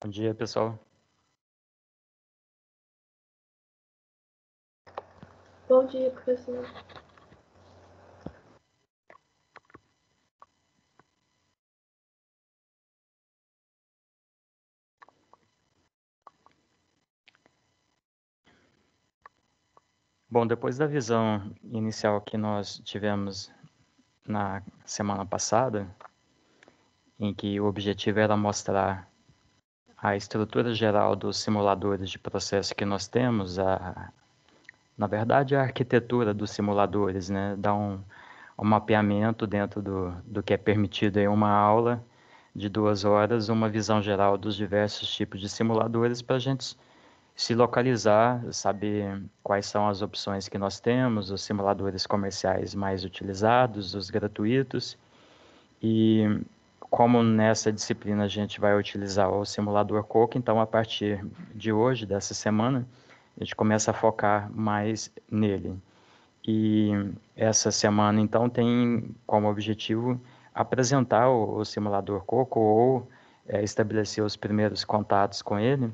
Bom dia, pessoal. Bom dia, professor. Bom, depois da visão inicial que nós tivemos na semana passada, em que o objetivo era mostrar a estrutura geral dos simuladores de processo que nós temos, a, na verdade, a arquitetura dos simuladores, né? Dá um, um mapeamento dentro do, do que é permitido em uma aula de duas horas, uma visão geral dos diversos tipos de simuladores para a gente se localizar, saber quais são as opções que nós temos, os simuladores comerciais mais utilizados, os gratuitos e como nessa disciplina a gente vai utilizar o simulador Coco, então a partir de hoje, dessa semana, a gente começa a focar mais nele. E essa semana, então, tem como objetivo apresentar o, o simulador Coco ou é, estabelecer os primeiros contatos com ele.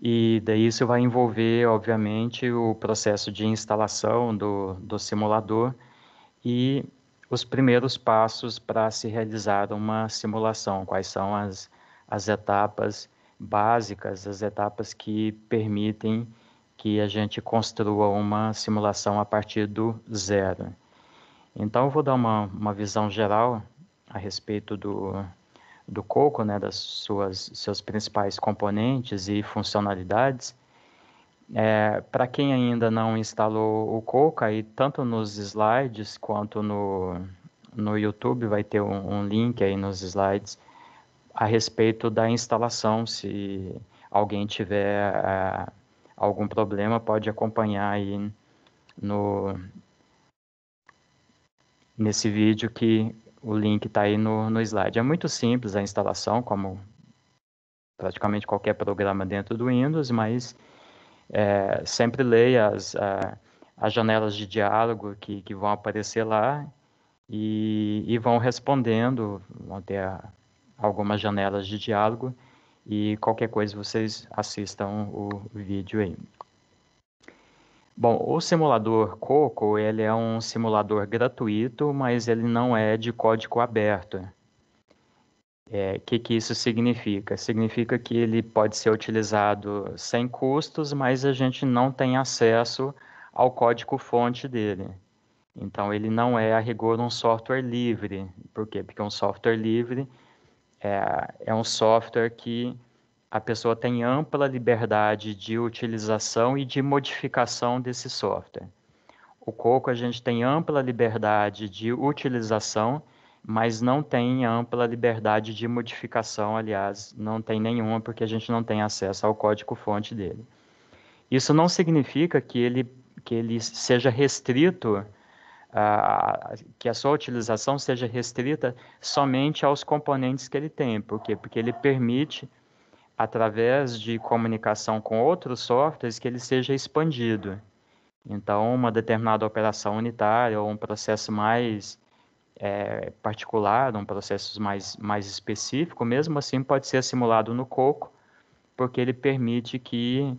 E daí isso vai envolver, obviamente, o processo de instalação do, do simulador e os primeiros passos para se realizar uma simulação, quais são as, as etapas básicas, as etapas que permitem que a gente construa uma simulação a partir do zero. Então, eu vou dar uma, uma visão geral a respeito do, do coco, né, das suas seus principais componentes e funcionalidades é, Para quem ainda não instalou o Coca, aí, tanto nos slides quanto no, no YouTube, vai ter um, um link aí nos slides a respeito da instalação. Se alguém tiver uh, algum problema, pode acompanhar aí no, nesse vídeo que o link está aí no, no slide. É muito simples a instalação, como praticamente qualquer programa dentro do Windows, mas é, sempre leia as, a, as janelas de diálogo que, que vão aparecer lá e, e vão respondendo, vão ter ah, algumas janelas de diálogo e qualquer coisa vocês assistam o vídeo aí. Bom, o simulador Coco, ele é um simulador gratuito, mas ele não é de código aberto. O é, que, que isso significa? Significa que ele pode ser utilizado sem custos, mas a gente não tem acesso ao código-fonte dele. Então, ele não é, a rigor, um software livre. Por quê? Porque um software livre é, é um software que a pessoa tem ampla liberdade de utilização e de modificação desse software. O Coco, a gente tem ampla liberdade de utilização mas não tem ampla liberdade de modificação, aliás, não tem nenhuma, porque a gente não tem acesso ao código-fonte dele. Isso não significa que ele, que ele seja restrito, que a sua utilização seja restrita somente aos componentes que ele tem. Por quê? Porque ele permite, através de comunicação com outros softwares, que ele seja expandido. Então, uma determinada operação unitária ou um processo mais é, particular, um processo mais, mais específico, mesmo assim pode ser simulado no coco, porque ele permite que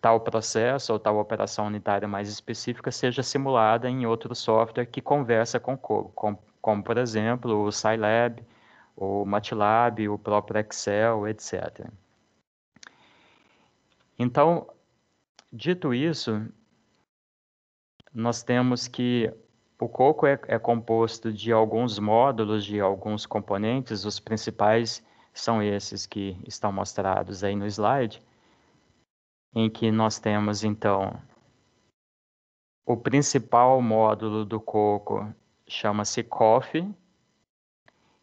tal processo ou tal operação unitária mais específica seja simulada em outro software que conversa com coco, com, como por exemplo o Scilab, o MATLAB, o próprio Excel, etc. Então, dito isso, nós temos que o coco é, é composto de alguns módulos, de alguns componentes, os principais são esses que estão mostrados aí no slide, em que nós temos então o principal módulo do coco chama-se coffee,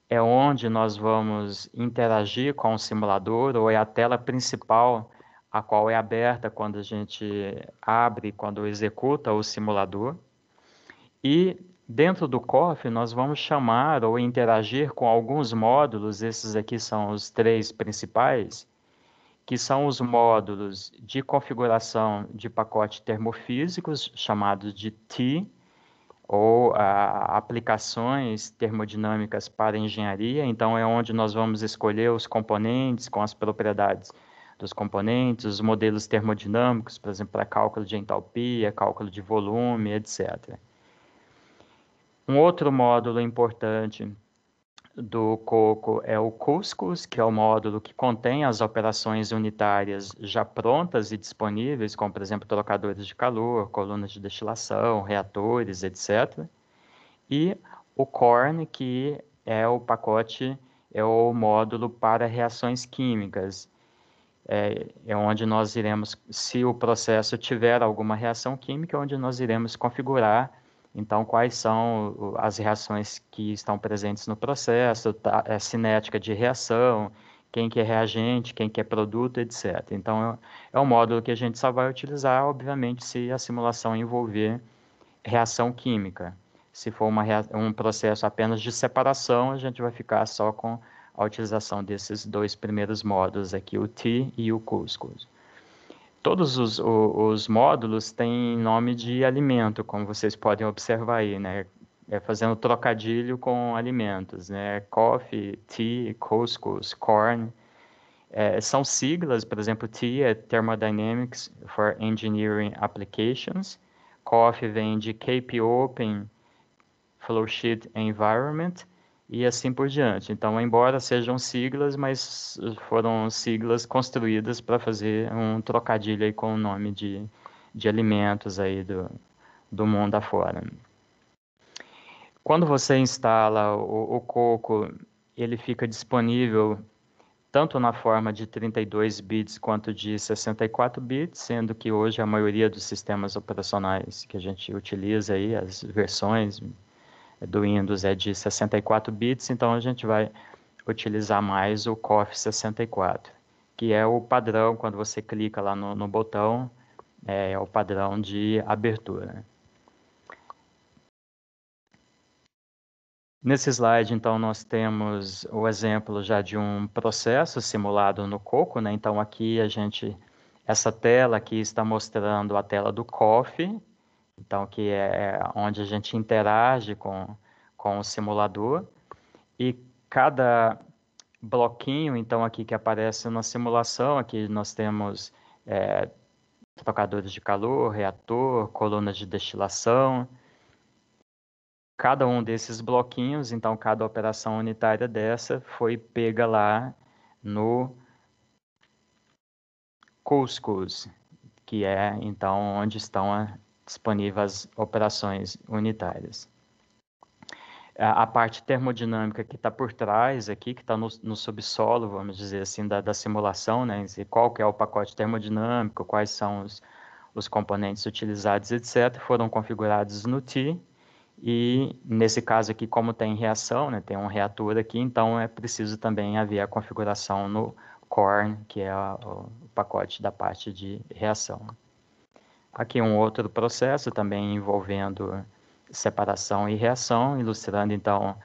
é onde nós vamos interagir com o simulador, ou é a tela principal a qual é aberta quando a gente abre, quando executa o simulador. E dentro do COF nós vamos chamar ou interagir com alguns módulos, esses aqui são os três principais, que são os módulos de configuração de pacote termofísicos, chamados de T, ou ah, aplicações termodinâmicas para engenharia. Então, é onde nós vamos escolher os componentes com as propriedades dos componentes, os modelos termodinâmicos, por exemplo, para cálculo de entalpia, cálculo de volume, etc. Um outro módulo importante do coco é o Cuscus, que é o módulo que contém as operações unitárias já prontas e disponíveis, como, por exemplo, trocadores de calor, colunas de destilação, reatores, etc. E o CORN, que é o pacote, é o módulo para reações químicas, é, é onde nós iremos, se o processo tiver alguma reação química, é onde nós iremos configurar então, quais são as reações que estão presentes no processo, a tá, é, cinética de reação, quem que é reagente, quem que é produto, etc. Então, é, é um módulo que a gente só vai utilizar, obviamente, se a simulação envolver reação química. Se for uma, um processo apenas de separação, a gente vai ficar só com a utilização desses dois primeiros módulos aqui, o T e o Couscous. Todos os, os, módulos têm nome de alimento, como vocês podem observar aí, né? É fazendo trocadilho com alimentos, né? Coffee, tea, couscous, corn. É, são siglas, por exemplo, tea é Thermodynamics for Engineering Applications. Coffee vem de KP Open Flowsheet Environment e assim por diante. Então, embora sejam siglas, mas foram siglas construídas para fazer um trocadilho aí com o nome de, de alimentos aí do, do mundo afora. Quando você instala o, o coco, ele fica disponível tanto na forma de 32 bits quanto de 64 bits, sendo que hoje a maioria dos sistemas operacionais que a gente utiliza aí, as versões do Windows é de 64 bits, então a gente vai utilizar mais o COF 64, que é o padrão quando você clica lá no, no botão, é, é o padrão de abertura. Né? Nesse slide, então, nós temos o exemplo já de um processo simulado no Coco, né? Então, aqui a gente, essa tela aqui está mostrando a tela do COF, então, que é, é onde a gente interage com, com o simulador. E cada bloquinho, então, aqui que aparece na simulação, aqui nós temos é, trocadores de calor, reator, colunas de destilação. Cada um desses bloquinhos, então, cada operação unitária dessa foi pega lá no Couscous, que é, então, onde estão disponível às operações unitárias. A, parte termodinâmica que está por trás aqui, que está no, no, subsolo, vamos dizer assim, da, da simulação, né, qual que é o pacote termodinâmico, quais são os, os componentes utilizados, etc., foram configurados no T. e nesse caso aqui, como tem reação, né, tem um reator aqui, então é preciso também haver a configuração no CORN, que é a, o pacote da parte de reação. Aqui um outro processo também envolvendo separação e reação, ilustrando então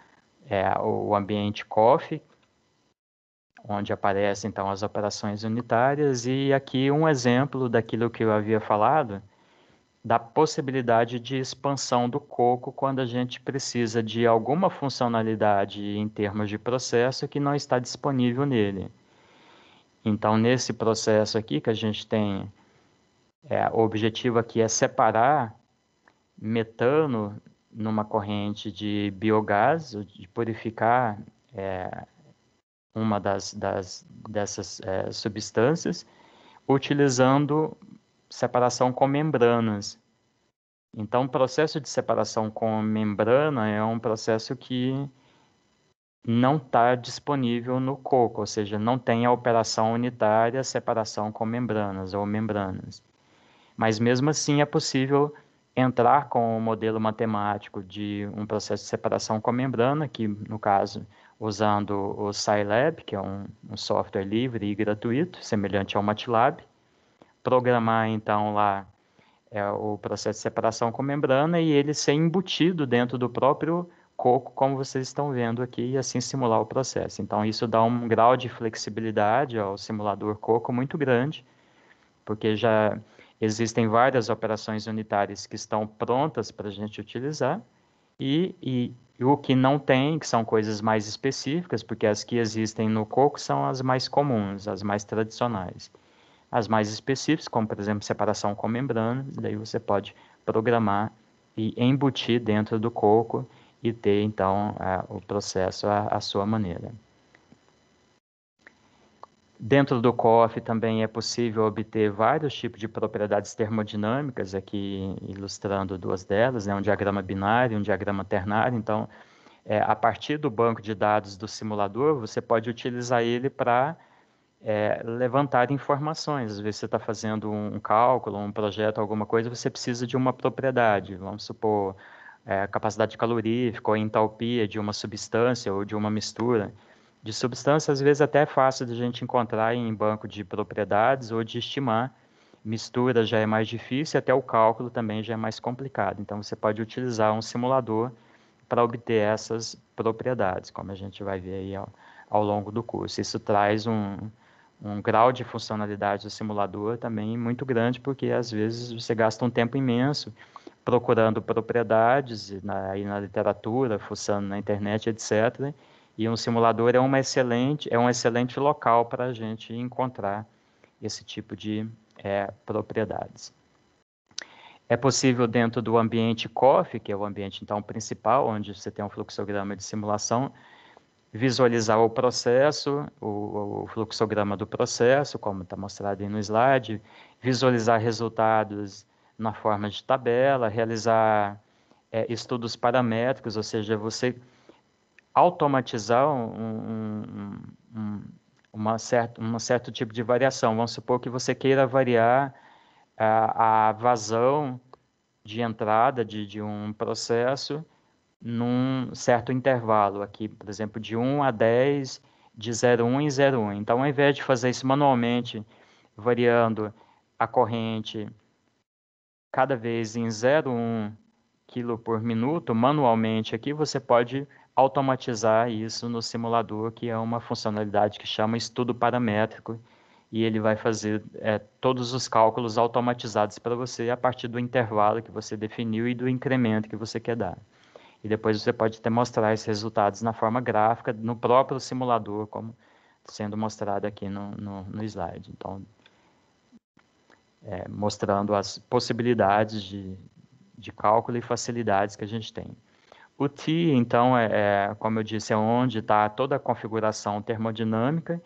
é, o ambiente COF, onde aparecem então as operações unitárias e aqui um exemplo daquilo que eu havia falado da possibilidade de expansão do coco quando a gente precisa de alguma funcionalidade em termos de processo que não está disponível nele. Então, nesse processo aqui que a gente tem é, o objetivo aqui é separar metano numa corrente de biogás, de purificar é, uma das, das dessas é, substâncias, utilizando separação com membranas. Então, o processo de separação com membrana é um processo que não está disponível no coco, ou seja, não tem a operação unitária separação com membranas ou membranas. Mas mesmo assim é possível entrar com o um modelo matemático de um processo de separação com membrana, que no caso usando o Scilab, que é um, um software livre e gratuito, semelhante ao MATLAB, programar então lá é, o processo de separação com membrana e ele ser embutido dentro do próprio coco, como vocês estão vendo aqui, e assim simular o processo. Então, isso dá um grau de flexibilidade ao simulador coco muito grande, porque já Existem várias operações unitárias que estão prontas para a gente utilizar e, e, e, o que não tem, que são coisas mais específicas, porque as que existem no coco são as mais comuns, as mais tradicionais. As mais específicas, como por exemplo separação com membrana, daí você pode programar e embutir dentro do coco e ter então a, o processo à, à sua maneira. Dentro do COF também é possível obter vários tipos de propriedades termodinâmicas, aqui ilustrando duas delas, né? um diagrama binário, um diagrama ternário. Então, é, a partir do banco de dados do simulador, você pode utilizar ele para é, levantar informações. Às vezes você está fazendo um cálculo, um projeto, alguma coisa, você precisa de uma propriedade, vamos supor, é, capacidade calorífica ou entalpia de uma substância ou de uma mistura de substância, às vezes até é fácil de a gente encontrar em banco de propriedades ou de estimar. Mistura já é mais difícil, até o cálculo também já é mais complicado. Então, você pode utilizar um simulador para obter essas propriedades, como a gente vai ver aí ao, ao longo do curso. Isso traz um, um grau de funcionalidade do simulador também muito grande, porque às vezes você gasta um tempo imenso procurando propriedades na, aí na literatura, fuçando na internet, etc. E um simulador é, uma excelente, é um excelente local para a gente encontrar esse tipo de é, propriedades. É possível dentro do ambiente COF, que é o ambiente então principal, onde você tem um fluxograma de simulação, visualizar o processo, o, o fluxograma do processo, como está mostrado aí no slide, visualizar resultados na forma de tabela, realizar é, estudos paramétricos, ou seja, você automatizar um, um, um, uma certo um certo tipo de variação. Vamos supor que você queira variar a, a vazão de entrada de, de um processo num certo intervalo, aqui, por exemplo, de 1 a 10, de 01 em 01. Então, ao invés de fazer isso manualmente, variando a corrente cada vez em 0,1 kg por minuto manualmente aqui, você pode automatizar isso no simulador, que é uma funcionalidade que chama estudo paramétrico, e ele vai fazer é, todos os cálculos automatizados para você a partir do intervalo que você definiu e do incremento que você quer dar. E depois você pode até mostrar esses resultados na forma gráfica, no próprio simulador, como sendo mostrado aqui no, no, no slide. Então, é, mostrando as possibilidades de, de cálculo e facilidades que a gente tem. O T, então, é, é como eu disse, é onde está toda a configuração termodinâmica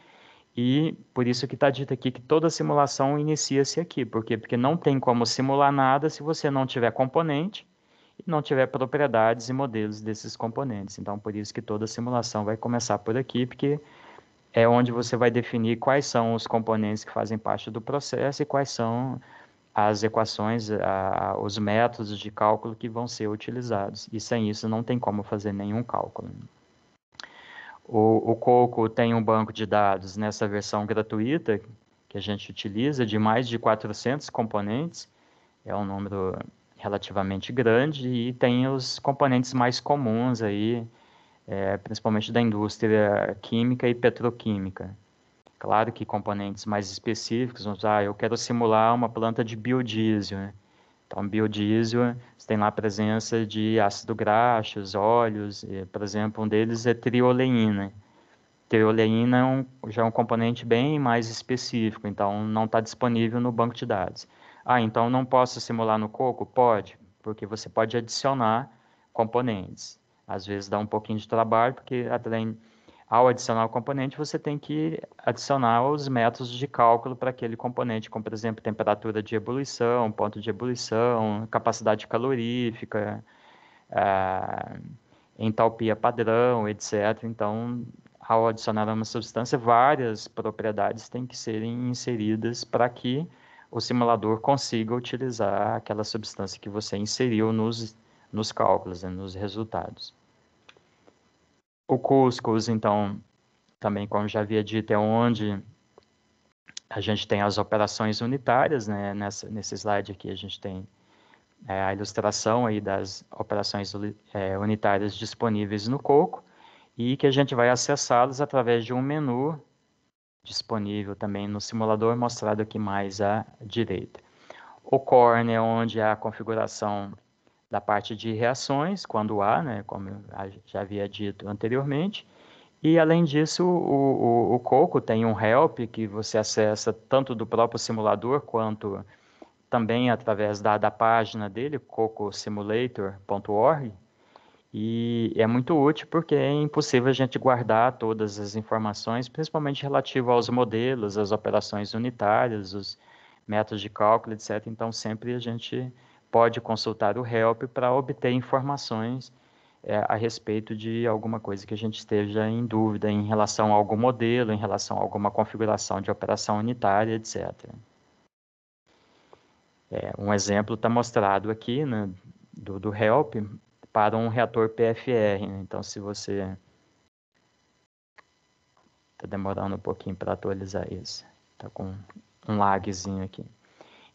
e por isso que está dito aqui que toda simulação inicia-se aqui. Por quê? Porque não tem como simular nada se você não tiver componente e não tiver propriedades e modelos desses componentes. Então, por isso que toda simulação vai começar por aqui, porque é onde você vai definir quais são os componentes que fazem parte do processo e quais são as equações, a, os métodos de cálculo que vão ser utilizados. E sem isso não tem como fazer nenhum cálculo. O, o Coco tem um banco de dados nessa versão gratuita que a gente utiliza de mais de 400 componentes. É um número relativamente grande e tem os componentes mais comuns aí, é, principalmente da indústria química e petroquímica. Claro que componentes mais específicos, vamos ah, eu quero simular uma planta de biodiesel. Né? Então, biodiesel, você tem lá a presença de ácido graxo, óleos, e, por exemplo, um deles é trioleína. Trioleína é um, já é um componente bem mais específico, então não está disponível no banco de dados. Ah, então não posso simular no coco? Pode, porque você pode adicionar componentes. Às vezes dá um pouquinho de trabalho, porque além ao adicionar o componente, você tem que adicionar os métodos de cálculo para aquele componente, como, por exemplo, temperatura de ebulição, ponto de ebulição, capacidade calorífica, eh, entalpia padrão, etc. Então, ao adicionar uma substância, várias propriedades têm que serem inseridas para que o simulador consiga utilizar aquela substância que você inseriu nos, nos cálculos, né, nos resultados o CUS, então, também, como já havia dito, é onde a gente tem as operações unitárias, né? Nessa, nesse slide aqui a gente tem é, a ilustração aí das operações é, unitárias disponíveis no Coco e que a gente vai acessá-las através de um menu disponível também no simulador, mostrado aqui mais à direita. O corn é onde a configuração da parte de reações, quando há, né, como eu já havia dito anteriormente. E, além disso, o, o, o Coco tem um help que você acessa tanto do próprio simulador quanto também através da, da página dele, cocosimulator.org. E é muito útil porque é impossível a gente guardar todas as informações, principalmente relativo aos modelos, às operações unitárias, os métodos de cálculo, etc. Então, sempre a gente pode consultar o HELP para obter informações é, a respeito de alguma coisa que a gente esteja em dúvida em relação a algum modelo, em relação a alguma configuração de operação unitária, etc. É, um exemplo está mostrado aqui né, do, do HELP para um reator PFR. Né? Então, se você Está demorando um pouquinho para atualizar isso. Está com um lagzinho aqui.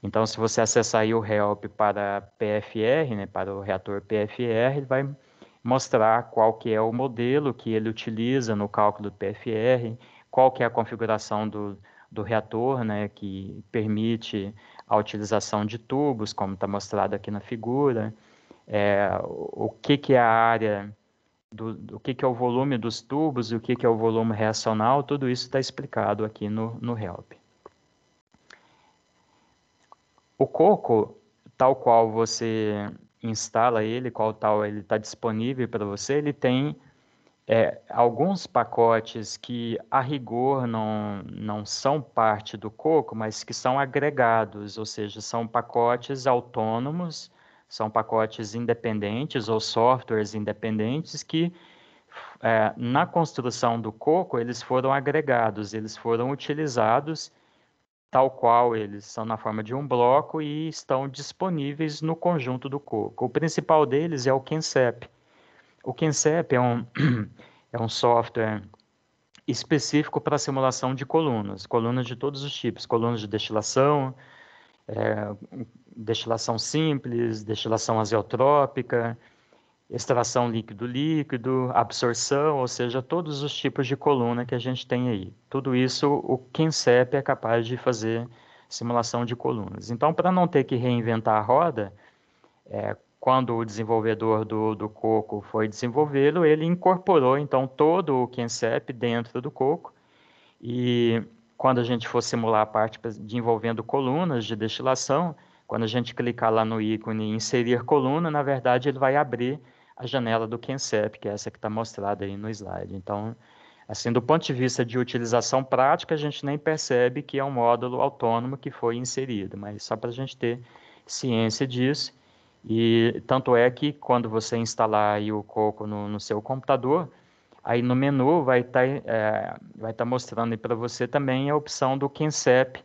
Então, se você acessar aí o help para PFR, né, para o reator PFR, ele vai mostrar qual que é o modelo que ele utiliza no cálculo do PFR, qual que é a configuração do, do reator, né, que permite a utilização de tubos, como está mostrado aqui na figura, é, o que, que é a área, do, que, que é o volume dos tubos, o que, que é o volume reacional, tudo isso está explicado aqui no, no HELP. O coco, tal qual você instala ele, qual tal ele está disponível para você, ele tem é, alguns pacotes que a rigor não, não são parte do coco, mas que são agregados, ou seja, são pacotes autônomos, são pacotes independentes ou softwares independentes que é, na construção do coco eles foram agregados, eles foram utilizados tal qual eles são na forma de um bloco e estão disponíveis no conjunto do coco. O principal deles é o Kensep. O Kensep é um, é um software específico para simulação de colunas, colunas de todos os tipos, colunas de destilação, é, destilação simples, destilação azeotrópica, extração líquido-líquido, absorção, ou seja, todos os tipos de coluna que a gente tem aí. Tudo isso o QuinCEP é capaz de fazer simulação de colunas. Então, para não ter que reinventar a roda, é, quando o desenvolvedor do, do Coco foi desenvolvê-lo, ele incorporou então todo o QuinCEP dentro do Coco e quando a gente for simular a parte de envolvendo colunas de destilação, quando a gente clicar lá no ícone inserir coluna, na verdade ele vai abrir a janela do QNCEP, que é essa que está mostrada aí no slide. Então, assim, do ponto de vista de utilização prática, a gente nem percebe que é um módulo autônomo que foi inserido, mas só para a gente ter ciência disso. E tanto é que quando você instalar o Coco no, no, seu computador, aí no menu vai estar tá, é, vai tá mostrando para você também a opção do QNCEP,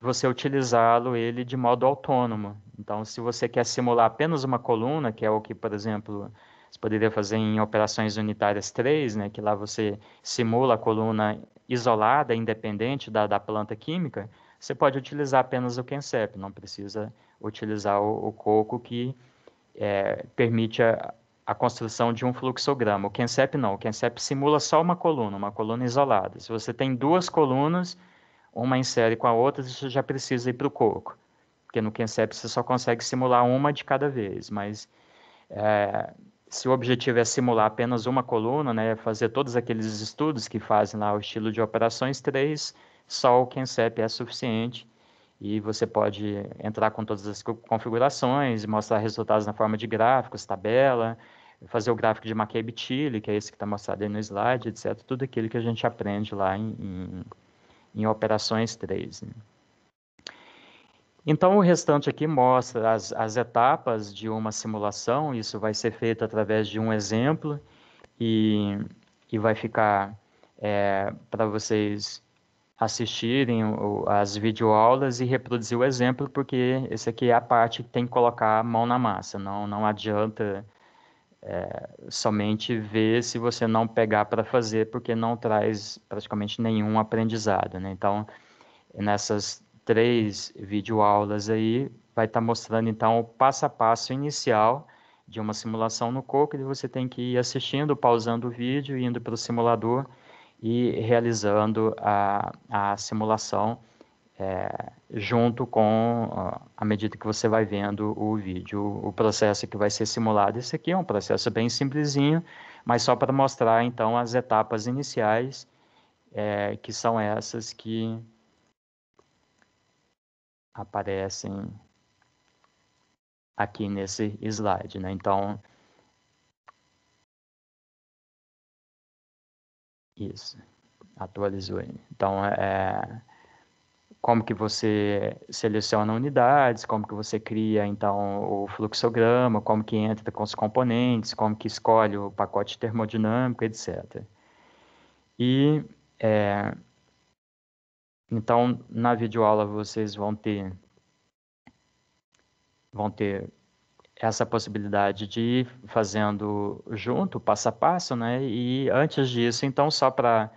você utilizá-lo ele de modo autônomo. Então, se você quer simular apenas uma coluna, que é o que, por exemplo, você poderia fazer em operações unitárias 3, né, que lá você simula a coluna isolada, independente da, da planta química, você pode utilizar apenas o Kensep. não precisa utilizar o, o coco que é, permite a, a, construção de um fluxograma. O Kensep não, o Kensep simula só uma coluna, uma coluna isolada. Se você tem duas colunas, uma insere com a outra, você já precisa ir para o coco porque no QNCEP você só consegue simular uma de cada vez, mas é, se o objetivo é simular apenas uma coluna, né, fazer todos aqueles estudos que fazem lá o estilo de operações 3, só o QNCEP é suficiente e você pode entrar com todas as configurações, mostrar resultados na forma de gráficos, tabela, fazer o gráfico de McCabe-Tilly, que é esse que está mostrado aí no slide, etc. Tudo aquilo que a gente aprende lá em, em, em operações 3. Né? Então, o restante aqui mostra as, as etapas de uma simulação, isso vai ser feito através de um exemplo e, e vai ficar é, para vocês assistirem as videoaulas e reproduzir o exemplo, porque esse aqui é a parte que tem que colocar a mão na massa, não, não adianta é, somente ver se você não pegar para fazer, porque não traz praticamente nenhum aprendizado. Né? Então, nessas três videoaulas aí, vai estar tá mostrando então o passo a passo inicial de uma simulação no coco e você tem que ir assistindo, pausando o vídeo, indo para o simulador e realizando a, a simulação é, junto com a medida que você vai vendo o vídeo, o processo que vai ser simulado. Esse aqui é um processo bem simplesinho, mas só para mostrar então as etapas iniciais, é, que são essas que aparecem aqui nesse slide, né? Então, isso, atualizou ele. Então, é, é, como que você seleciona unidades, como que você cria, então, o fluxograma, como que entra com os componentes, como que escolhe o pacote termodinâmico, etc. E... É, então, na videoaula vocês vão ter vão ter essa possibilidade de ir fazendo junto, passo a passo, né? E antes disso, então, só para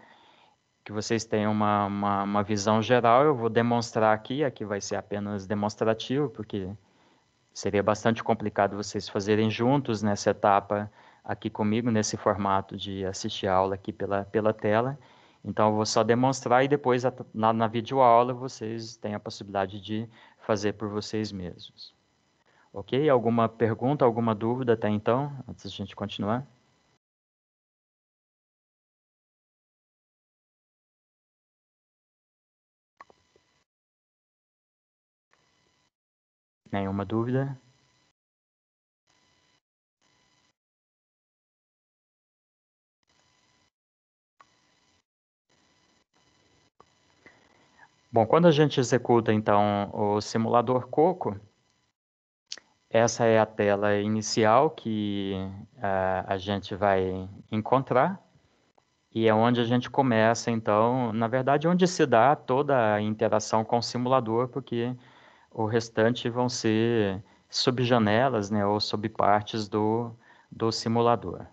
que vocês tenham uma, uma, uma, visão geral, eu vou demonstrar aqui, aqui vai ser apenas demonstrativo, porque seria bastante complicado vocês fazerem juntos nessa etapa aqui comigo, nesse formato de assistir a aula aqui pela, pela tela. Então, eu vou só demonstrar e depois, na, na videoaula, vocês têm a possibilidade de fazer por vocês mesmos. Ok? Alguma pergunta, alguma dúvida até então, antes de a gente continuar? Nenhuma dúvida? Bom, quando a gente executa então o simulador Coco, essa é a tela inicial que uh, a gente vai encontrar e é onde a gente começa, então, na verdade, onde se dá toda a interação com o simulador, porque o restante vão ser subjanelas, né, ou subpartes do, do simulador.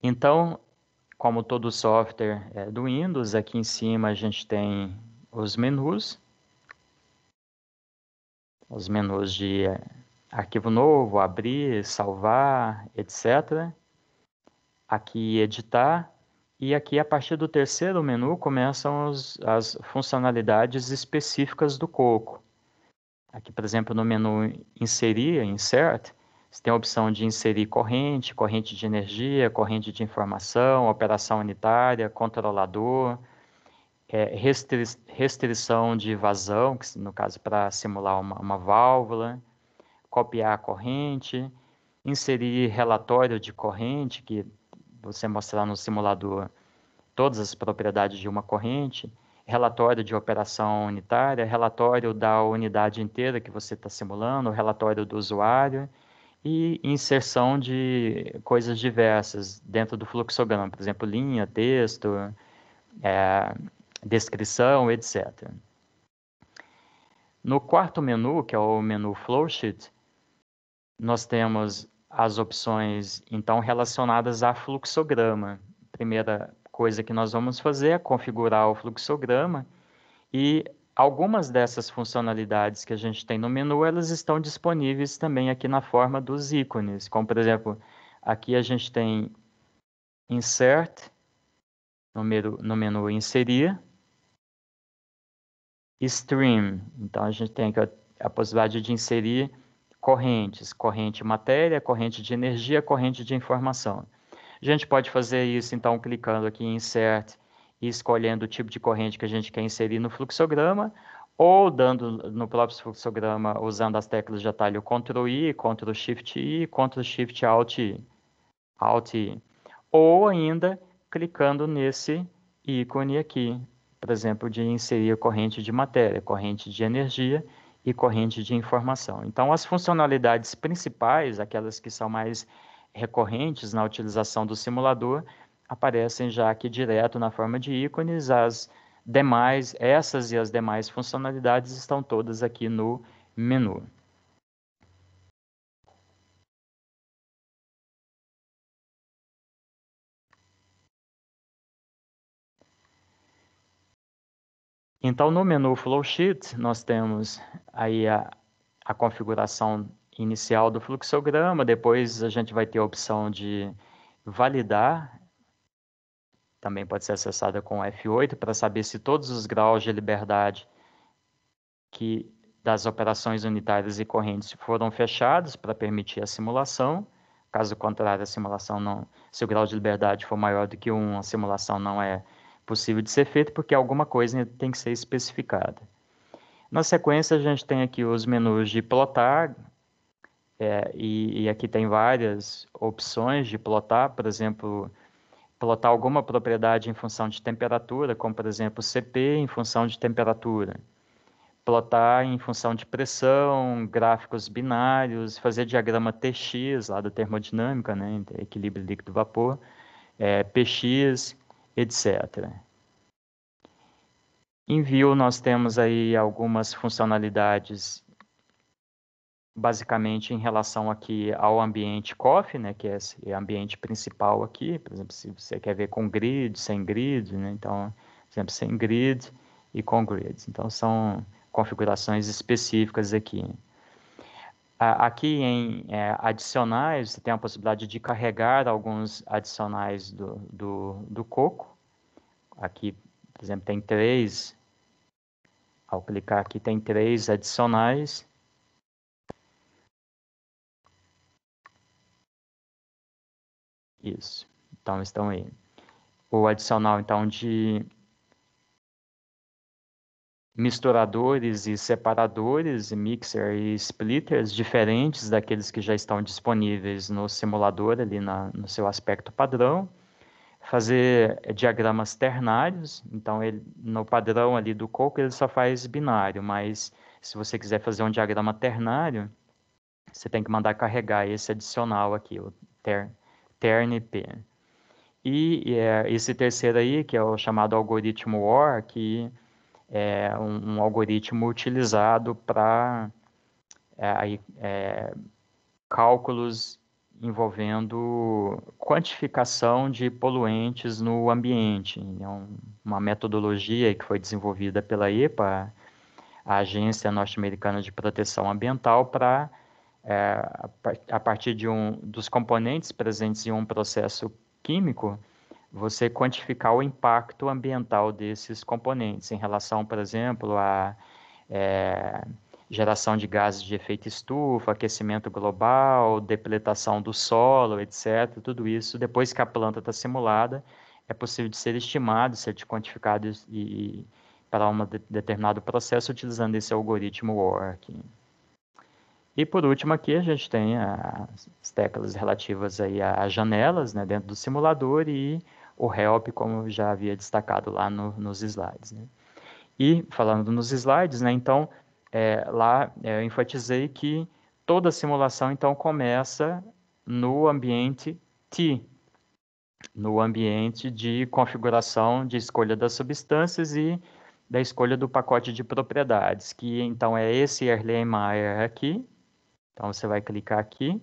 Então, como todo software é, do Windows, aqui em cima a gente tem os menus, os menus de é, arquivo novo, abrir, salvar, etc. Aqui editar e aqui a partir do terceiro menu começam os, as funcionalidades específicas do Coco. Aqui, por exemplo, no menu inserir, insert, você tem a opção de inserir corrente, corrente de energia, corrente de informação, operação unitária, controlador, é, restri restrição de vazão, que no caso para simular uma, uma válvula, copiar a corrente, inserir relatório de corrente, que você mostrar no simulador todas as propriedades de uma corrente, relatório de operação unitária, relatório da unidade inteira que você está simulando, relatório do usuário e inserção de coisas diversas dentro do fluxograma, por exemplo, linha, texto, é, descrição, etc. No quarto menu, que é o menu Flowsheet, nós temos as opções então relacionadas a fluxograma. Primeira coisa que nós vamos fazer é configurar o fluxograma e Algumas dessas funcionalidades que a gente tem no menu, elas estão disponíveis também aqui na forma dos ícones, como por exemplo, aqui a gente tem insert, no menu, no menu inserir, stream, então a gente tem aqui a, a possibilidade de inserir correntes, corrente matéria, corrente de energia, corrente de informação. A gente pode fazer isso então clicando aqui em insert e escolhendo o tipo de corrente que a gente quer inserir no fluxograma, ou dando no próprio fluxograma usando as teclas de atalho Ctrl I, Ctrl Shift I, Ctrl Shift Alt I, Alt I, ou ainda clicando nesse ícone aqui, por exemplo, de inserir corrente de matéria, corrente de energia e corrente de informação. Então, as funcionalidades principais, aquelas que são mais recorrentes na utilização do simulador, aparecem já aqui direto na forma de ícones, as demais, essas e as demais funcionalidades estão todas aqui no menu. Então, no menu Flowsheet, nós temos aí a, a configuração inicial do fluxograma, depois a gente vai ter a opção de validar também pode ser acessada com F8 para saber se todos os graus de liberdade que das operações unitárias e correntes foram fechados para permitir a simulação. Caso contrário, a simulação não, se o grau de liberdade for maior do que um a simulação não é possível de ser feita porque alguma coisa tem que ser especificada. Na sequência, a gente tem aqui os menus de plotar, é, e, e aqui tem várias opções de plotar, por exemplo, plotar alguma propriedade em função de temperatura, como por exemplo CP em função de temperatura, plotar em função de pressão, gráficos binários, fazer diagrama TX lá da termodinâmica, né, equilíbrio líquido-vapor, é, PX, etc. Em Vue nós temos aí algumas funcionalidades basicamente em relação aqui ao ambiente coffee, né, que é esse ambiente principal aqui, por exemplo, se você quer ver com grid, sem grid, né, então, por exemplo, sem grid e com grid. Então, são configurações específicas aqui. Aqui em é, adicionais, você tem a possibilidade de carregar alguns adicionais do, do, do coco. Aqui, por exemplo, tem três. Ao clicar aqui, tem três adicionais Isso. Então estão aí. O adicional, então, de misturadores e separadores, mixer e splitters diferentes daqueles que já estão disponíveis no simulador ali na, no seu aspecto padrão, fazer eh, diagramas ternários, então ele, no padrão ali do Coco ele só faz binário, mas se você quiser fazer um diagrama ternário, você tem que mandar carregar esse adicional aqui, o ter, TERN-P. E é, esse terceiro aí, que é o chamado algoritmo OR, que é um, um algoritmo utilizado para é, é, cálculos envolvendo quantificação de poluentes no ambiente. é uma metodologia que foi desenvolvida pela EPA, a Agência Norte-Americana de Proteção Ambiental, para é, a partir de um dos componentes presentes em um processo químico, você quantificar o impacto ambiental desses componentes em relação, por exemplo, a é, geração de gases de efeito estufa, aquecimento global, depletação do solo, etc. Tudo isso, depois que a planta está simulada, é possível de ser estimado, ser quantificado e, e para um determinado processo utilizando esse algoritmo OR aqui. E por último aqui a gente tem as teclas relativas aí a janelas né, dentro do simulador e o help, como já havia destacado lá no, nos slides. Né? E falando nos slides, né, então é, lá é, eu enfatizei que toda a simulação então começa no ambiente T, no ambiente de configuração de escolha das substâncias e da escolha do pacote de propriedades, que então é esse Erlenmeyer aqui, então você vai clicar aqui.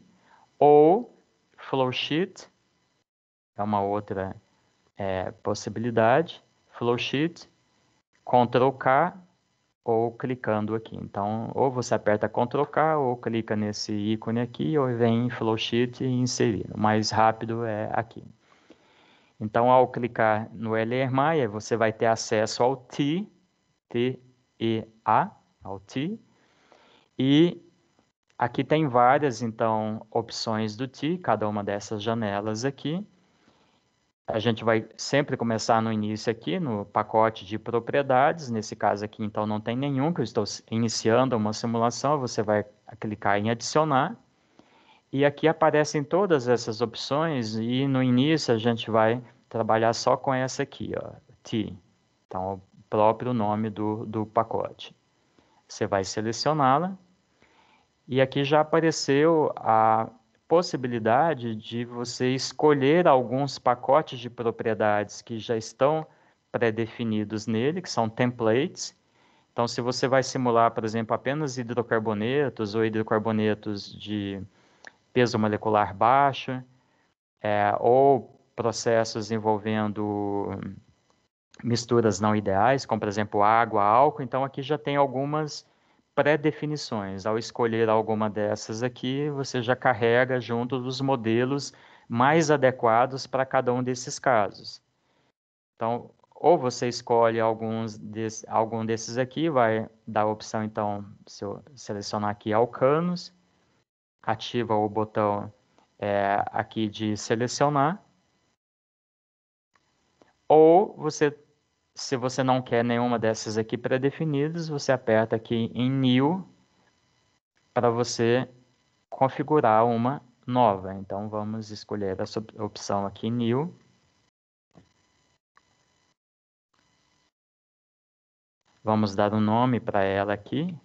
Ou Flowsheet, é uma outra é, possibilidade. Flowsheet, Ctrl K ou clicando aqui. Então, ou você aperta Ctrl K ou clica nesse ícone aqui ou vem em Flowsheet e inserir. O mais rápido é aqui. Então, ao clicar no LRMAIA, você vai ter acesso ao T, T-E-A, ao T, e Aqui tem várias, então, opções do TI, cada uma dessas janelas aqui. A gente vai sempre começar no início aqui, no pacote de propriedades. Nesse caso aqui, então, não tem nenhum, que eu estou iniciando uma simulação. Você vai clicar em adicionar. E aqui aparecem todas essas opções. E no início, a gente vai trabalhar só com essa aqui, ó, T. Então, o próprio nome do, do pacote. Você vai selecioná-la. E aqui já apareceu a possibilidade de você escolher alguns pacotes de propriedades que já estão pré-definidos nele, que são templates. Então, se você vai simular, por exemplo, apenas hidrocarbonetos ou hidrocarbonetos de peso molecular baixo, é, ou processos envolvendo misturas não ideais, como por exemplo água, álcool, então aqui já tem algumas pré-definições. Ao escolher alguma dessas aqui, você já carrega junto dos modelos mais adequados para cada um desses casos. Então, ou você escolhe alguns desse, algum desses aqui, vai dar a opção, então, se eu selecionar aqui Alcanos, ativa o botão é, aqui de selecionar, ou você se você não quer nenhuma dessas aqui pré-definidas, você aperta aqui em New para você configurar uma nova. Então, vamos escolher essa opção aqui, New. Vamos dar um nome para ela aqui,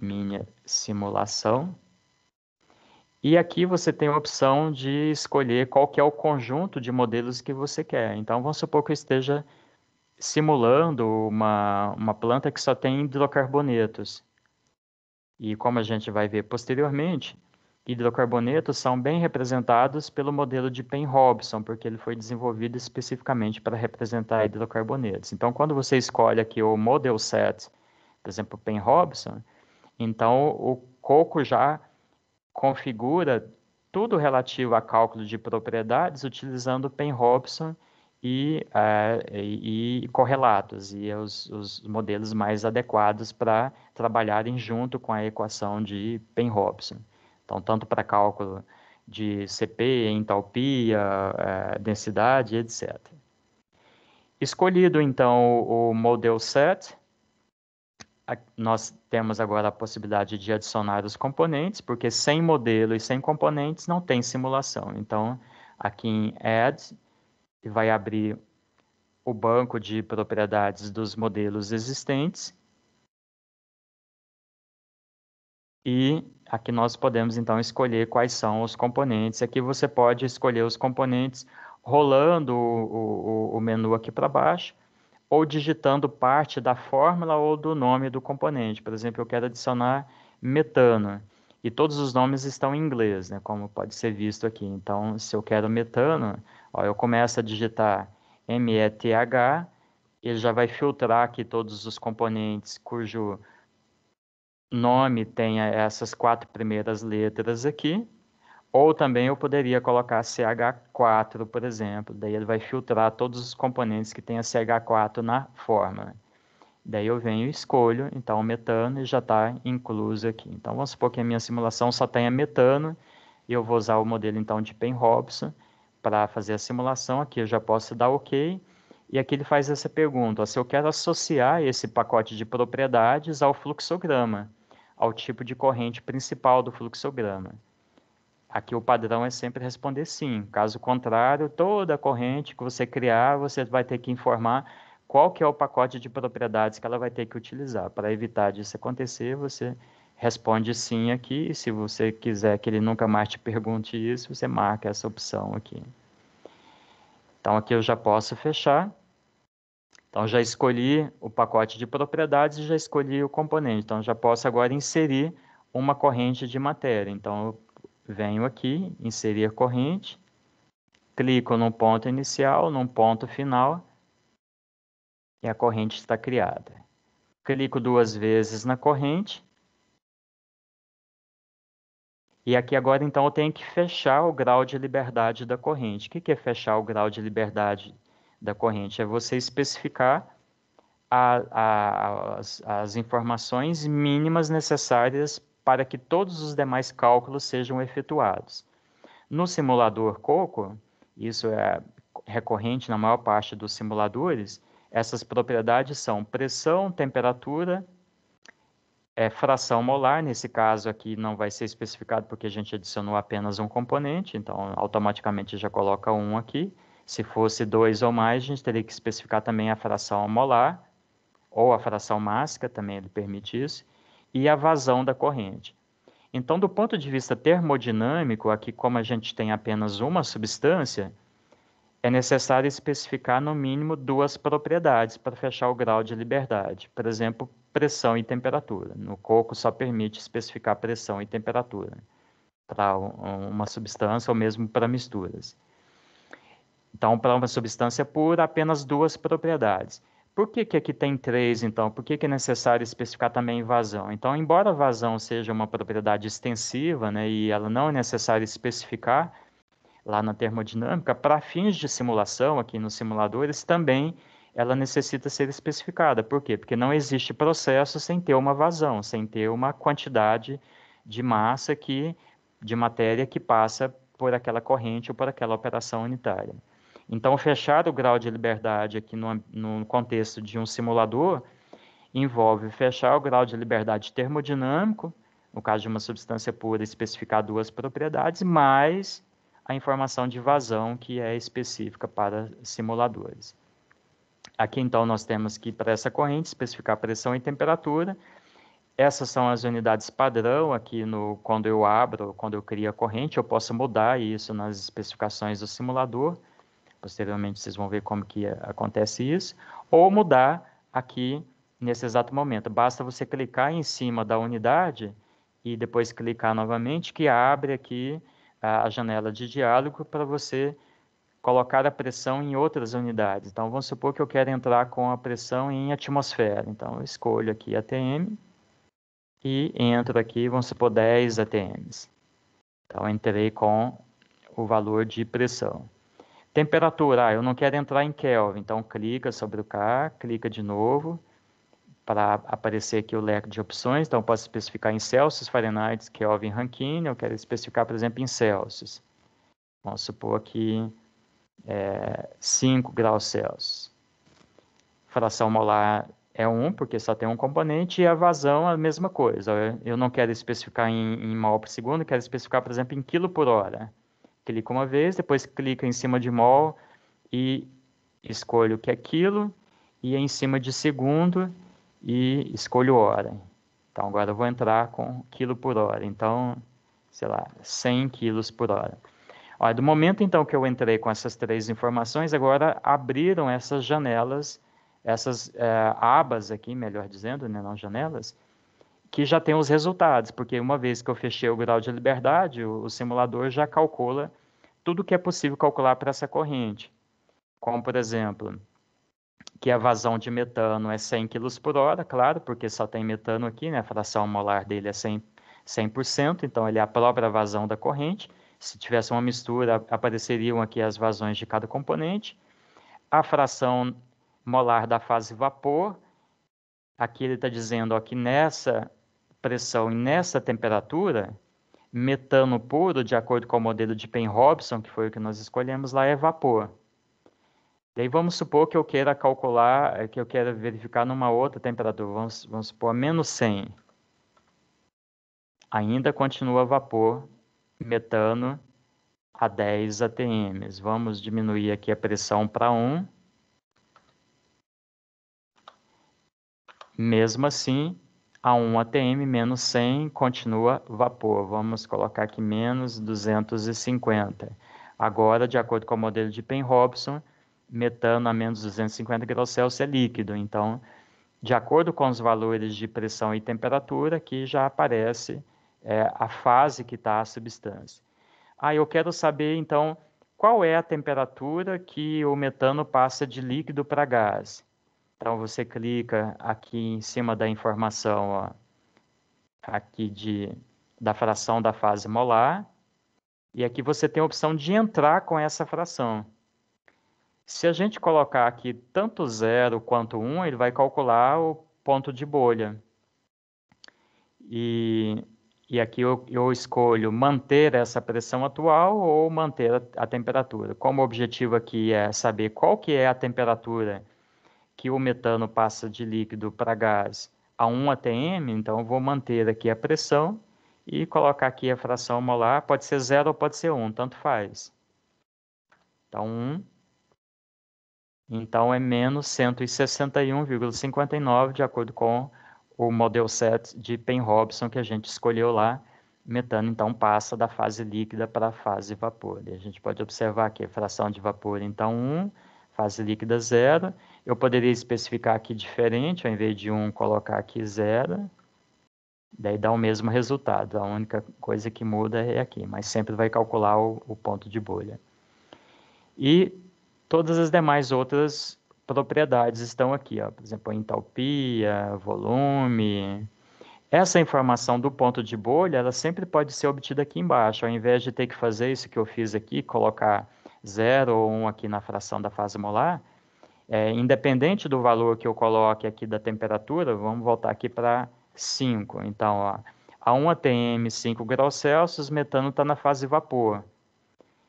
minha simulação. E aqui você tem a opção de escolher qual que é o conjunto de modelos que você quer. Então, vamos supor que eu esteja simulando uma, uma planta que só tem hidrocarbonetos. E como a gente vai ver posteriormente, hidrocarbonetos são bem representados pelo modelo de Penn-Robson, porque ele foi desenvolvido especificamente para representar hidrocarbonetos. Então, quando você escolhe aqui o model set, por exemplo, Penn-Robson, então o coco já configura tudo relativo a cálculo de propriedades utilizando Pen robson e, uh, e, e, correlatos, e os, os modelos mais adequados para trabalharem junto com a equação de Pen robson Então, tanto para cálculo de CP, entalpia, uh, é, densidade, etc. Escolhido, então, o model set, nós temos agora a possibilidade de adicionar os componentes, porque sem modelo e sem componentes não tem simulação. Então, aqui em Add, vai abrir o banco de propriedades dos modelos existentes. E aqui nós podemos, então, escolher quais são os componentes. Aqui você pode escolher os componentes rolando o, o, o menu aqui para baixo, ou digitando parte da fórmula ou do nome do componente. Por exemplo, eu quero adicionar metano e todos os nomes estão em inglês, né, como pode ser visto aqui. Então, se eu quero metano, ó, eu começo a digitar METH, ele já vai filtrar aqui todos os componentes cujo nome tenha essas quatro primeiras letras aqui, ou também eu poderia colocar CH4, por exemplo, daí ele vai filtrar todos os componentes que a CH4 na fórmula. Daí eu venho e escolho, então, o metano já está incluso aqui. Então, vamos supor que a minha simulação só tenha metano, e eu vou usar o modelo, então, de Penn-Robson para fazer a simulação. Aqui eu já posso dar OK, e aqui ele faz essa pergunta, ó, se eu quero associar esse pacote de propriedades ao fluxograma, ao tipo de corrente principal do fluxograma. Aqui o padrão é sempre responder sim. Caso contrário, toda a corrente que você criar, você vai ter que informar qual que é o pacote de propriedades que ela vai ter que utilizar. Para evitar disso acontecer, você responde sim aqui. Se você quiser que ele nunca mais te pergunte isso, você marca essa opção aqui. Então, aqui eu já posso fechar. Então, já escolhi o pacote de propriedades e já escolhi o componente. Então, já posso agora inserir uma corrente de matéria. Então, eu venho aqui, inserir a corrente, clico no ponto inicial, no ponto final e a corrente está criada. Clico duas vezes na corrente. E aqui agora, então, eu tenho que fechar o grau de liberdade da corrente. O que é fechar o grau de liberdade da corrente? É você especificar a, a, as, as informações mínimas necessárias para que todos os demais cálculos sejam efetuados. No simulador COCO, isso é recorrente na maior parte dos simuladores, essas propriedades são pressão, temperatura, é, fração molar, nesse caso aqui não vai ser especificado porque a gente adicionou apenas um componente, então automaticamente já coloca um aqui. Se fosse dois ou mais, a gente teria que especificar também a fração molar, ou a fração mássica, também ele permite isso e a vazão da corrente. Então, do ponto de vista termodinâmico, aqui como a gente tem apenas uma substância, é necessário especificar no mínimo duas propriedades para fechar o grau de liberdade. Por exemplo, pressão e temperatura. No coco só permite especificar pressão e temperatura para uma substância ou mesmo para misturas. Então, para uma substância pura, apenas duas propriedades por que, que aqui tem três, então? Por que, que é necessário especificar também vazão? Então, embora vazão seja uma propriedade extensiva, né, e ela não é necessário especificar lá na termodinâmica, para fins de simulação, aqui nos simuladores, também ela necessita ser especificada. Por quê? Porque não existe processo sem ter uma vazão, sem ter uma quantidade de massa que, de matéria que passa por aquela corrente ou por aquela operação unitária. Então, fechar o grau de liberdade aqui no, no contexto de um simulador envolve fechar o grau de liberdade termodinâmico, no caso de uma substância pura, especificar duas propriedades, mais a informação de vazão que é específica para simuladores. Aqui, então, nós temos que, para essa corrente, especificar pressão e temperatura. Essas são as unidades padrão aqui no quando eu abro, quando eu crio a corrente, eu posso mudar isso nas especificações do simulador posteriormente vocês vão ver como que acontece isso, ou mudar aqui nesse exato momento. Basta você clicar em cima da unidade e depois clicar novamente, que abre aqui a janela de diálogo para você colocar a pressão em outras unidades. Então, vamos supor que eu quero entrar com a pressão em atmosfera. Então, eu escolho aqui ATM e entro aqui, vamos supor, 10 ATMs. Então, entrei com o valor de pressão. Temperatura, ah, eu não quero entrar em Kelvin, então clica sobre o K, clica de novo para aparecer aqui o leque de opções, então posso especificar em Celsius, Fahrenheit, Kelvin, Rankine, eu quero especificar, por exemplo, em Celsius. Vamos supor aqui é, 5 graus Celsius. Fração molar é 1, porque só tem um componente, e a vazão é a mesma coisa. Eu não quero especificar em, em mol por segundo, eu quero especificar, por exemplo, em quilo por hora clica uma vez, depois clica em cima de mol e escolho o que é aquilo, e é em cima de segundo e escolho hora. Então agora eu vou entrar com quilo por hora, então, sei lá, 100 quilos por hora. Olha, do momento então que eu entrei com essas três informações, agora abriram essas janelas, essas é, abas aqui, melhor dizendo, né, não janelas, que já tem os resultados, porque uma vez que eu fechei o grau de liberdade, o, o simulador já calcula tudo que é possível calcular para essa corrente. Como, por exemplo, que a vazão de metano é 100 kg por hora, claro, porque só tem metano aqui, né? a fração molar dele é 100%, 100% então ele é a própria vazão da corrente. Se tivesse uma mistura, apareceriam aqui as vazões de cada componente. A fração molar da fase vapor, aqui ele está dizendo ó, que nessa pressão e nessa temperatura, metano puro, de acordo com o modelo de Penn-Robson, que foi o que nós escolhemos lá, é vapor. E aí vamos supor que eu queira calcular, é, que eu queira verificar numa outra temperatura, vamos, vamos supor a menos 100. Ainda continua vapor, metano a 10 atm. Vamos diminuir aqui a pressão para 1. Mesmo assim, a1 ATM menos 100 continua vapor. Vamos colocar aqui menos 250. Agora, de acordo com o modelo de Penn-Robson, metano a menos 250 graus Celsius é líquido. Então, de acordo com os valores de pressão e temperatura, aqui já aparece é, a fase que está a substância. Ah, eu quero saber, então, qual é a temperatura que o metano passa de líquido para gás. Então você clica aqui em cima da informação ó, aqui de, da fração da fase molar e aqui você tem a opção de entrar com essa fração. Se a gente colocar aqui tanto zero quanto um, ele vai calcular o ponto de bolha. E, e aqui eu, eu escolho manter essa pressão atual ou manter a, a temperatura. Como o objetivo aqui é saber qual que é a temperatura que o metano passa de líquido para gás a 1 atm, então eu vou manter aqui a pressão e colocar aqui a fração molar, pode ser 0 ou pode ser 1, tanto faz. Então, 1. Então, é menos 161,59, de acordo com o modelo set de Penn-Robson que a gente escolheu lá. Metano, então, passa da fase líquida para a fase vapor. E a gente pode observar aqui a fração de vapor, então, 1, fase líquida, 0 eu poderia especificar aqui diferente, ao invés de 1, um, colocar aqui 0. Daí dá o mesmo resultado. A única coisa que muda é aqui, mas sempre vai calcular o, o ponto de bolha. E todas as demais outras propriedades estão aqui, ó. por exemplo, entalpia, volume. Essa informação do ponto de bolha, ela sempre pode ser obtida aqui embaixo, ao invés de ter que fazer isso que eu fiz aqui, colocar 0 ou 1 um aqui na fração da fase molar, é, independente do valor que eu coloque aqui da temperatura, vamos voltar aqui para 5. Então, ó, a 1 atm 5 graus Celsius, metano está na fase vapor.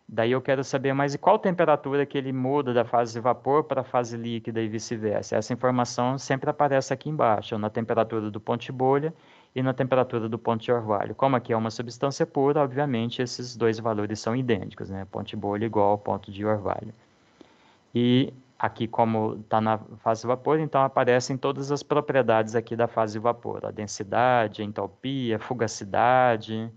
Daí eu quero saber mais e qual temperatura que ele muda da fase vapor para a fase líquida e vice-versa. Essa informação sempre aparece aqui embaixo, na temperatura do ponto de bolha e na temperatura do ponto de orvalho. Como aqui é uma substância pura, obviamente esses dois valores são idênticos, né? Ponto de bolha igual ao ponto de orvalho. E aqui como está na fase vapor, então aparecem todas as propriedades aqui da fase vapor, a densidade, a entalpia, a fugacidade.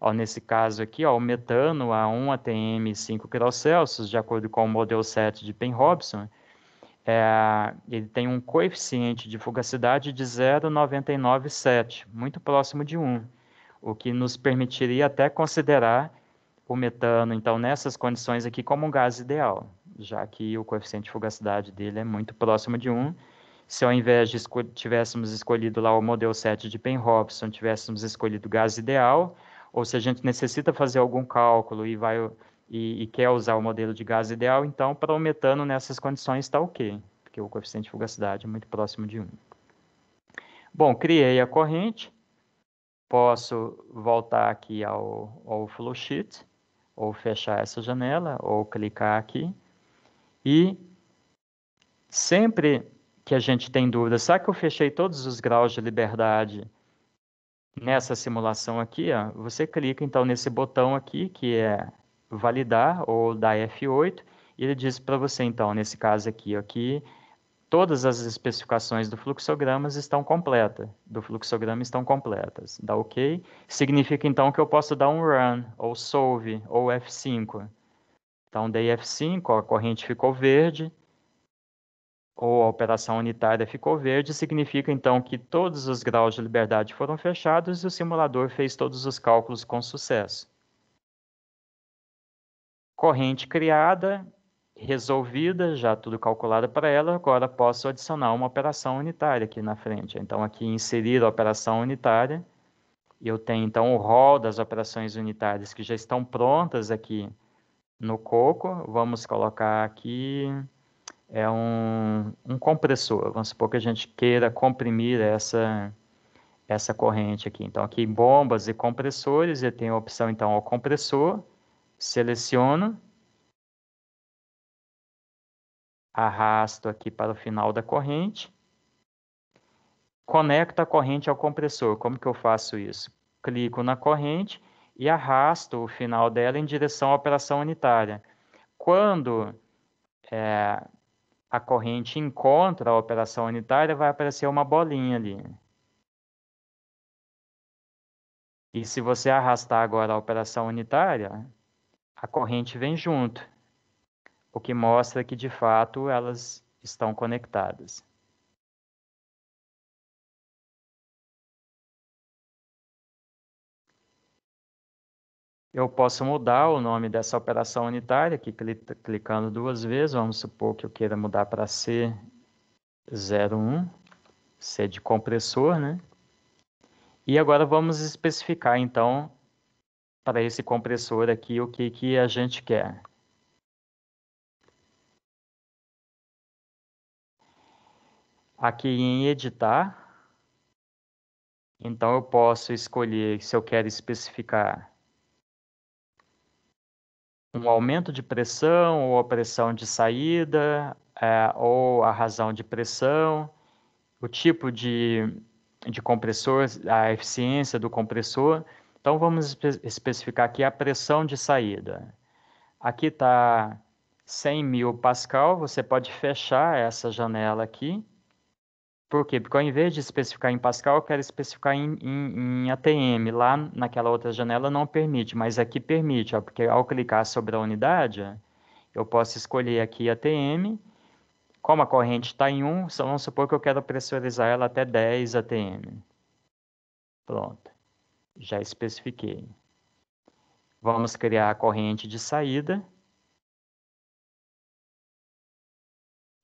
Ó, nesse caso aqui, ó, o metano a 1 atm 5 graus Celsius, de acordo com o modelo 7 de Penn-Robson, é, ele tem um coeficiente de fugacidade de 0,997, muito próximo de 1, o que nos permitiria até considerar o metano, então, nessas condições aqui como um gás ideal já que o coeficiente de fugacidade dele é muito próximo de 1. Se ao invés de esco tivéssemos escolhido lá o modelo 7 de Penn-Robson, tivéssemos escolhido o gás ideal, ou se a gente necessita fazer algum cálculo e vai e, e, quer usar o modelo de gás ideal, então para o metano nessas condições está ok, porque o coeficiente de fugacidade é muito próximo de 1. Bom, criei a corrente, posso voltar aqui ao, ao flow sheet, ou fechar essa janela, ou clicar aqui, e sempre que a gente tem dúvida, será que eu fechei todos os graus de liberdade nessa simulação aqui? Ó, você clica então nesse botão aqui que é validar ou dar F8 e ele diz para você então, nesse caso aqui, ó, que todas as especificações do fluxograma estão completas, do fluxograma estão completas. Dá OK? Significa então que eu posso dar um run, ou solve, ou F5. Então, dei F5, a corrente ficou verde, ou a operação unitária ficou verde, significa então que todos os graus de liberdade foram fechados e o simulador fez todos os cálculos com sucesso. Corrente criada, resolvida, já tudo calculado para ela, agora posso adicionar uma operação unitária aqui na frente. Então, aqui inserir a operação unitária, eu tenho então o rol das operações unitárias que já estão prontas aqui no coco, vamos colocar aqui é um, um compressor. Vamos supor que a gente queira comprimir essa essa corrente aqui. Então aqui bombas e compressores, eu tenho a opção então ao compressor, seleciono, arrasto aqui para o final da corrente, conecto a corrente ao compressor. Como que eu faço isso? Clico na corrente e arrasta o final dela em direção à operação unitária. Quando é, a corrente encontra a operação unitária, vai aparecer uma bolinha ali. E se você arrastar agora a operação unitária, a corrente vem junto, o que mostra que de fato elas estão conectadas. Eu posso mudar o nome dessa operação unitária, aqui clicando duas vezes, vamos supor que eu queira mudar para C01, C de compressor, né? E agora vamos especificar, então, para esse compressor aqui, o que, que a gente quer. Aqui em editar, então eu posso escolher se eu quero especificar um aumento de pressão ou a pressão de saída é, ou a razão de pressão, o tipo de, de compressor, a eficiência do compressor. Então vamos espe especificar aqui a pressão de saída. Aqui está 100 mil pascal, você pode fechar essa janela aqui por quê? Porque ao invés de especificar em Pascal, eu quero especificar em, em, em ATM. Lá naquela outra janela não permite, mas aqui permite, ó, porque ao clicar sobre a unidade, eu posso escolher aqui ATM. Como a corrente está em 1, vamos supor que eu quero pressurizar ela até 10 ATM. Pronto, já especifiquei. Vamos criar a corrente de saída.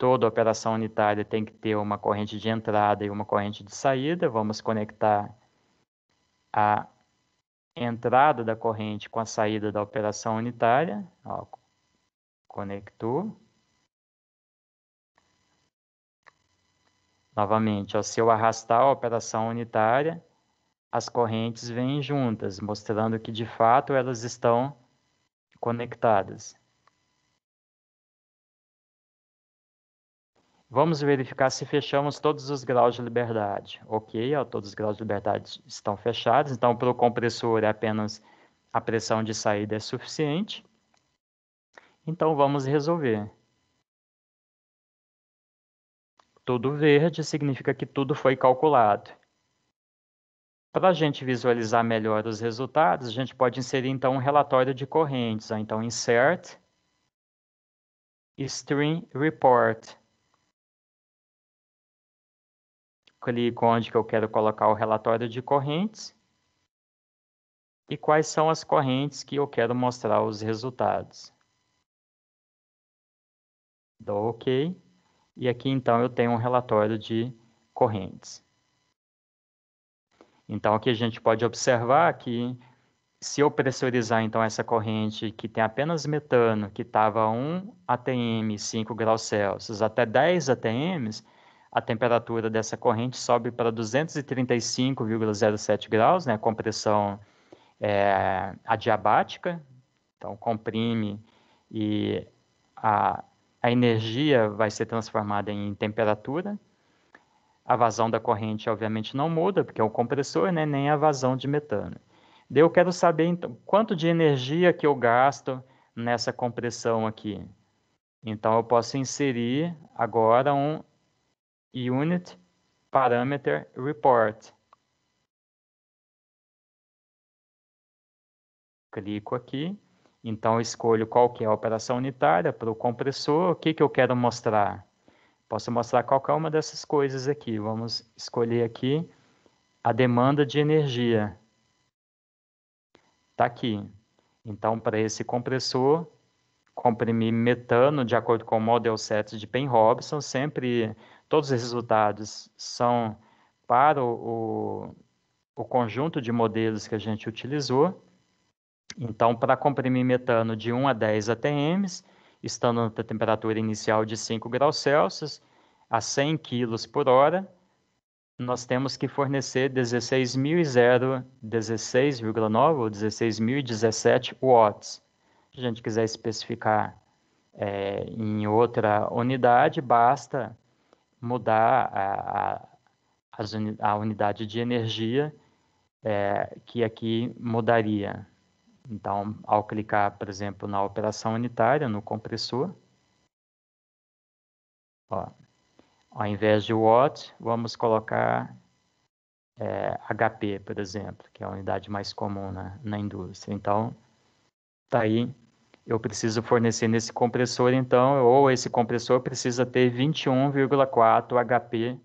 toda operação unitária tem que ter uma corrente de entrada e uma corrente de saída. Vamos conectar a entrada da corrente com a saída da operação unitária. Ó, conectou. Novamente, ó, se eu arrastar a operação unitária, as correntes vêm juntas, mostrando que de fato elas estão conectadas. Vamos verificar se fechamos todos os graus de liberdade. Ok, ó, todos os graus de liberdade estão fechados, então para o compressor apenas a pressão de saída é suficiente. Então vamos resolver. Tudo verde significa que tudo foi calculado. Para a gente visualizar melhor os resultados, a gente pode inserir então um relatório de correntes. Ó, então insert, string report. clico onde que eu quero colocar o relatório de correntes e quais são as correntes que eu quero mostrar os resultados. Dou OK. E aqui, então, eu tenho um relatório de correntes. Então, aqui a gente pode observar é que se eu pressurizar, então, essa corrente que tem apenas metano, que estava 1 atm, 5 graus Celsius, até 10 atms, a temperatura dessa corrente sobe para 235,07 graus, né, compressão é, adiabática, então comprime e a, a energia vai ser transformada em temperatura. A vazão da corrente, obviamente, não muda, porque é um compressor, né, nem a vazão de metano. eu quero saber, então, quanto de energia que eu gasto nessa compressão aqui. Então, eu posso inserir agora um unit parameter report. Clico aqui, então escolho qual que é a operação unitária para o compressor, o que, que eu quero mostrar. Posso mostrar qualquer uma dessas coisas aqui. Vamos escolher aqui a demanda de energia. Está aqui. Então, para esse compressor, comprimir metano de acordo com o model set de Penn-Robson, sempre todos os resultados são para o, o conjunto de modelos que a gente utilizou. Então, para comprimir metano de 1 a 10 ATMs, estando na temperatura inicial de 5 graus Celsius, a 100 kg por hora, nós temos que fornecer 16.000, 16,9 ou 16.017 watts. Se a gente quiser especificar é, em outra unidade, basta mudar a, a, a unidade de energia é, que aqui mudaria. Então, ao clicar, por exemplo, na operação unitária, no compressor, ó, ao invés de watt, vamos colocar é, HP, por exemplo, que é a unidade mais comum na, na indústria. Então, está aí eu preciso fornecer nesse compressor, então, ou esse compressor precisa ter 21,4 HP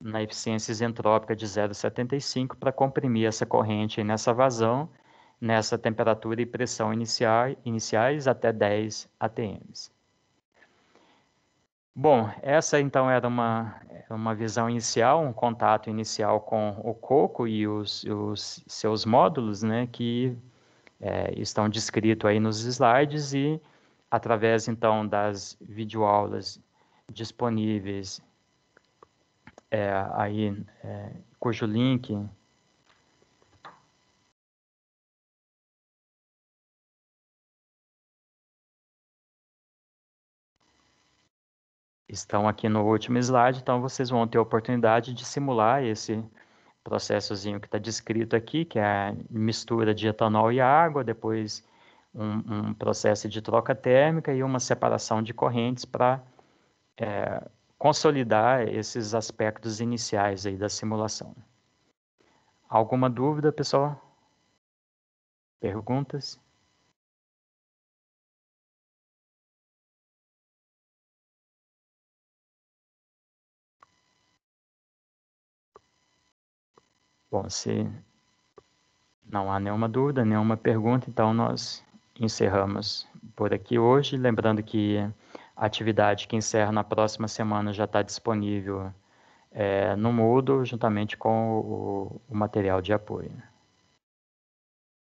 na eficiência isentrópica de 0,75 para comprimir essa corrente nessa vazão, nessa temperatura e pressão inicial, iniciais até 10 atms. Bom, essa então era uma, uma visão inicial, um contato inicial com o coco e os, os seus módulos, né, que é, estão descritos aí nos slides e através então das videoaulas disponíveis é, aí é, cujo link estão aqui no último slide, então vocês vão ter a oportunidade de simular esse processozinho que está descrito aqui, que é a mistura de etanol e água, depois um, um processo de troca térmica e uma separação de correntes para é, consolidar esses aspectos iniciais aí da simulação. Alguma dúvida, pessoal? Perguntas? Bom, se não há nenhuma dúvida, nenhuma pergunta, então nós encerramos por aqui hoje. Lembrando que a atividade que encerra na próxima semana já está disponível é, no Moodle, juntamente com o, o material de apoio.